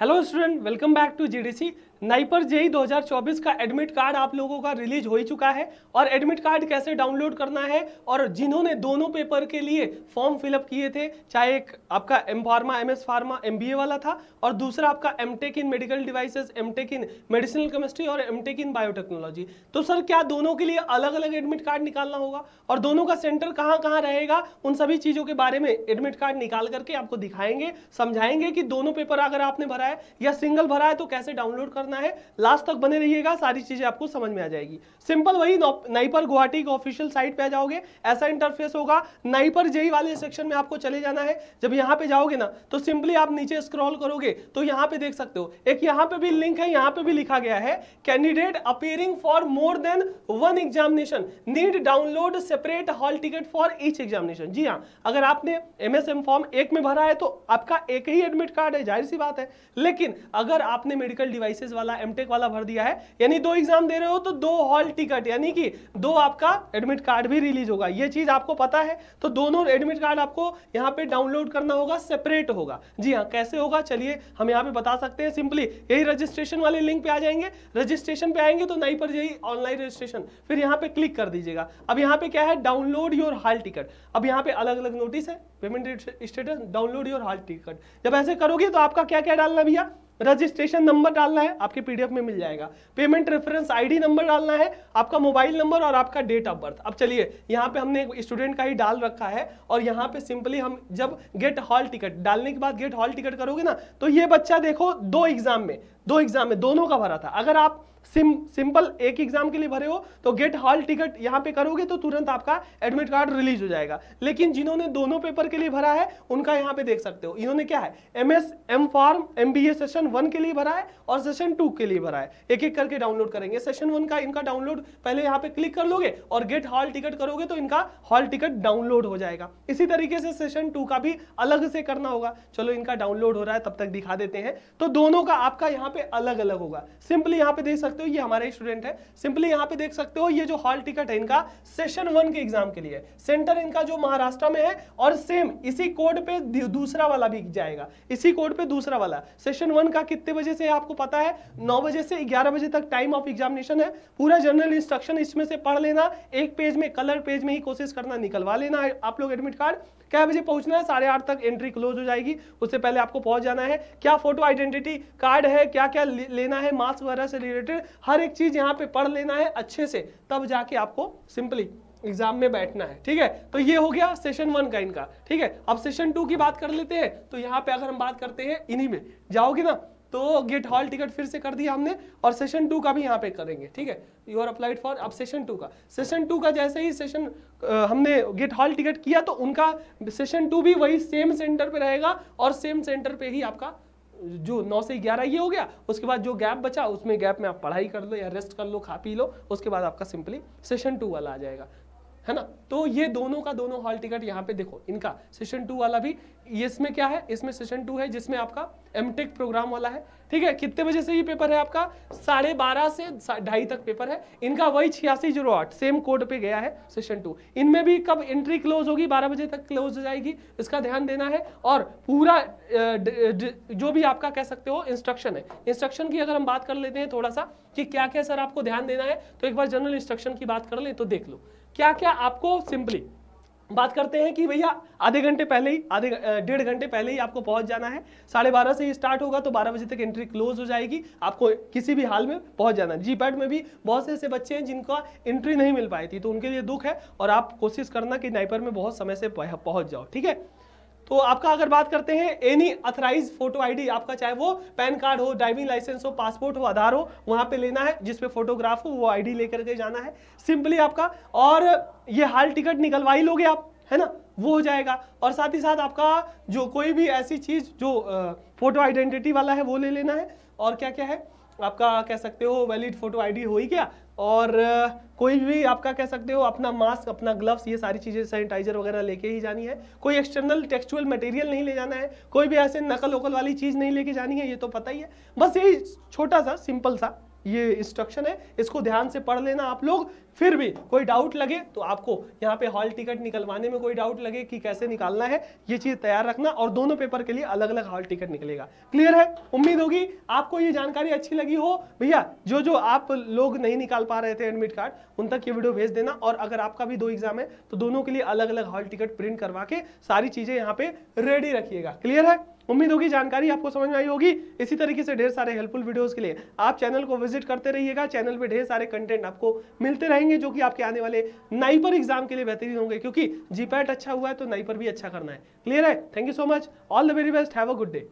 Hello student, welcome back to GDC. NIPER JEE 2024 का admit card आप लोगों का रिलीज हो ही चुका है और एडमिट कार्ड कैसे डाउनलोड करना है और जिन्होंने दोनों पेपर के लिए फॉर्म फिलअप किए थे चाहे एक आपका M pharma M S pharma M B A वाला था और दूसरा आपका M tech in medical devices M tech in medicinal chemistry और एम टेक इन बायोटेक्नोलॉजी तो सर क्या दोनों के लिए अलग अलग एडमिट कार्ड निकालना होगा और दोनों का सेंटर कहाँ कहाँ रहेगा उन सभी चीज़ों के बारे में एडमिट कार्ड निकाल करके आपको दिखाएंगे समझाएंगे कि दोनों पेपर अगर आपने भरा है या सिंगल भरा है तो कैसे डाउनलोड करना करना है लास्ट तक बने रहिएगा सारी चीज़ें आपको समझ में आ जाएगी सिंपल वही नाइपर गुवाहाटी के ऑफिशियल साइट पे आ जाओगे ऐसा इंटरफेस होगा नाइपर जेई वाले सेक्शन में आपको चले जाना है जब यहाँ पे जाओगे ना तो सिंपली आप नीचे स्क्रॉल करोगे तो यहाँ पे देख सकते हो एक यहाँ पे भी लिंक है यहाँ पे भी लिखा गया है candidate appearing for more than one examination need download separate hall ticket for each examination जी हाँ अगर आपने एम एस एम फॉर्म एक में भरा है तो आपका एक ही एडमिट कार्ड है जाहिर सी बात है लेकिन अगर आपने मेडिकल डिवाइसेज वाला एमटेक वाला भर दिया है यानी दो एग्जाम दे रहे हो तो दो हॉल टिकट यानी कि दो आपका एडमिट कार्ड भी रिलीज होगा ये चीज आपको पता है तो दोनों एडमिट कार्ड आपको यहाँ पे डाउनलोड करना होगा सेपरेट होगा जी हाँ कैसे होगा चलिए हम यहाँ पे बता सकते हैं सिंपली यही रजिस्ट्रेशन वाले लिंक पे आ जाएंगे रजिस्ट्रेशन पे आएंगे तो नहीं पर यही ऑनलाइन रजिस्ट्रेशन फिर यहाँ पे क्लिक कर दीजिएगा अब यहाँ पे क्या है डाउनलोड योर हॉल टिकट अब यहाँ पे अलग अलग नोटिस है payment status download your hall ticket जब ऐसे करोगे तो आपका क्या क्या डालना भैया रजिस्ट्रेशन नंबर डालना है आपके पीडीएफ में मिल जाएगा पेमेंट रेफरेंस आईडी नंबर डालना है आपका मोबाइल नंबर और आपका डेट ऑफ बर्थ अब चलिए यहाँ पे हमने एक स्टूडेंट का ही डाल रखा है और यहाँ पे सिंपली हम जब गेट हॉल टिकट डालने के बाद गेट हॉल टिकट करोगे ना तो ये बच्चा देखो दो एग्जाम में दो एग्जाम में दोनों का भरा था अगर आप सिम सिंपल एक एग्जाम के लिए भरे हो तो गेट हॉल टिकट यहाँ पे करोगे तो तुरंत आपका एडमिट कार्ड रिलीज हो जाएगा लेकिन जिन्होंने दोनों पेपर के लिए भरा है उनका यहाँ पे देख सकते हो इन्होंने क्या है M S M form M B A session one के लिए भरा है और सेशन टू के लिए भरा है एक एक करके डाउनलोड करेंगे सेशन वन का इनका डाउनलोड पहले यहाँ पे क्लिक कर लोगे और गेट हॉल टिकट करोगे तो इनका हॉल टिकट डाउनलोड हो जाएगा इसी तरीके से सेशन टू का भी अलग से करना होगा चलो इनका डाउनलोड हो रहा है तब तक दिखा देते हैं तो दोनों का आपका यहाँ पे अलग अलग होगा सिंपली यहाँ पे देख सकते सकते हो ये हमारे स्टूडेंट है सिंपली यहाँ पे देख सकते हो ये जो हॉल टिकट है इनका सेशन वन के एग्जाम के लिए सेंटर इनका जो महाराष्ट्र में है और सेम इसी कोड पे दूसरा वाला भी जाएगा इसी कोड पे दूसरा वाला सेशन वन का कितने बजे से आपको पता है नौ बजे से ग्यारह बजे तक टाइम ऑफ एग्जामिनेशन है पूरा जनरल इंस्ट्रक्शन इसमें से पढ़ लेना एक पेज में कलर पेज में ही कोशिश करना निकलवा लेना आप लोग एडमिट कार्ड क्या बजे पहुंचना है साढ़े आठ तक एंट्री क्लोज हो जाएगी उससे पहले आपको पहुंच जाना है क्या फोटो आइडेंटिटी कार्ड है क्या क्या लेना है मास्क वगैरह से रिलेटेड फिर हर एक चीज़ यहाँ पे पढ़ लेना है अच्छे से तब जाके आपको सिंपली एग्जाम में बैठना है ठीक है तो ये हो गया सेशन वन का इनका ठीक है अब सेशन टू की बात कर लेते हैं तो यहाँ पे अगर हम बात करते हैं इन्हीं में जाओगे ना तो गेट हॉल टिकट फिर से कर दिया हमने और सेशन टू का भी यहाँ पे करेंगे ठीक है यू आर अप्लाइड फॉर अब सेशन टू का सेशन टू का जैसे ही सेशन हमने गेट हॉल टिकट किया तो उनका सेशन टू भी वही सेम सेंटर पे रहेगा और सेम सेंटर पे ही आपका जो नौ से ग्यारह ये हो गया उसके बाद जो गैप बचा उसमें गैप में आप पढ़ाई कर लो या रेस्ट कर लो खा पी लो उसके बाद आपका सिंपली सेशन टू वाला आ जाएगा है ना तो ये दोनों का दोनों हॉल टिकट यहाँ पे देखो इनका सेशन टू वाला भी इसमें क्या है इसमें सेशन टू है जिसमें आपका एमटेक प्रोग्राम वाला है ठीक है कितने बजे से ये पेपर है आपका साढ़े बारह से ढाई तक पेपर है इनका वही छियासी जीरो आठ सेम कोड पे गया है सेशन टू इनमें भी कब एंट्री क्लोज होगी बारह बजे तक क्लोज हो जाएगी इसका ध्यान देना है और पूरा जो भी आपका कह सकते हो इंस्ट्रक्शन है इंस्ट्रक्शन की अगर हम बात कर लेते हैं थोड़ा सा कि क्या क्या सर आपको ध्यान देना है तो एक बार जनरल इंस्ट्रक्शन की बात कर ले तो देख लो क्या क्या आपको सिंपली बात करते हैं कि भैया आधे घंटे पहले ही आधे डेढ़ घंटे पहले ही आपको पहुंच जाना है साढ़े बारह से ही स्टार्ट होगा तो बारह बजे तक एंट्री क्लोज हो जाएगी आपको किसी भी हाल में पहुंच जाना जी पैड में भी बहुत से ऐसे बच्चे हैं जिनका एंट्री नहीं मिल पाई थी तो उनके लिए दुख है और आप कोशिश करना कि नाइपर में बहुत समय से पहुंच जाओ ठीक है तो आपका अगर बात करते हैं एनी अथराइज फोटो आईडी आपका चाहे वो पैन कार्ड हो ड्राइविंग लाइसेंस हो पासपोर्ट हो आधार हो वहां पे लेना है जिसपे फोटोग्राफ हो वो आईडी लेकर के जाना है सिंपली आपका और ये हाल टिकट निकलवा ही लोगे आप है ना वो हो जाएगा और साथ ही साथ आपका जो कोई भी ऐसी चीज़ जो फोटो आइडेंटिटी वाला है वो ले लेना है और क्या क्या है आपका कह सकते हो वैलिड फोटो आईडी हो ही क्या और कोई भी आपका कह सकते हो अपना मास्क अपना ग्लव्स ये सारी चीज़ें सैनिटाइजर वगैरह लेके ही जानी है कोई एक्सटर्नल टेक्सचुअल मटेरियल नहीं ले जाना है कोई भी ऐसे नकल वकल वाली चीज़ नहीं लेके जानी है ये तो पता ही है बस यही छोटा सा सिंपल सा ये इंस्ट्रक्शन है इसको ध्यान से पढ़ लेना आप लोग फिर भी कोई डाउट लगे तो आपको यहाँ पे हॉल टिकट निकलवाने में कोई डाउट लगे कि कैसे निकालना है ये चीज़ तैयार रखना और दोनों पेपर के लिए अलग अलग हॉल टिकट निकलेगा क्लियर है उम्मीद होगी आपको ये जानकारी अच्छी लगी हो भैया जो जो आप लोग नहीं निकाल पा रहे थे एडमिट कार्ड उन तक ये वीडियो भेज देना और अगर आपका भी दो एग्जाम है तो दोनों के लिए अलग अलग हॉल टिकट प्रिंट करवा के सारी चीज़ें यहाँ पे रेडी रखिएगा क्लियर है उम्मीद होगी जानकारी आपको समझ में आई होगी इसी तरीके से ढेर सारे हेल्पफुल वीडियोस के लिए आप चैनल को विजिट करते रहिएगा चैनल पे ढेर सारे कंटेंट आपको मिलते रहेंगे जो कि आपके आने वाले नाइपर एग्जाम के लिए बेहतरीन होंगे क्योंकि जीपैट अच्छा हुआ है तो नाइपर भी अच्छा करना है क्लियर है thank you so much all the very best have a good day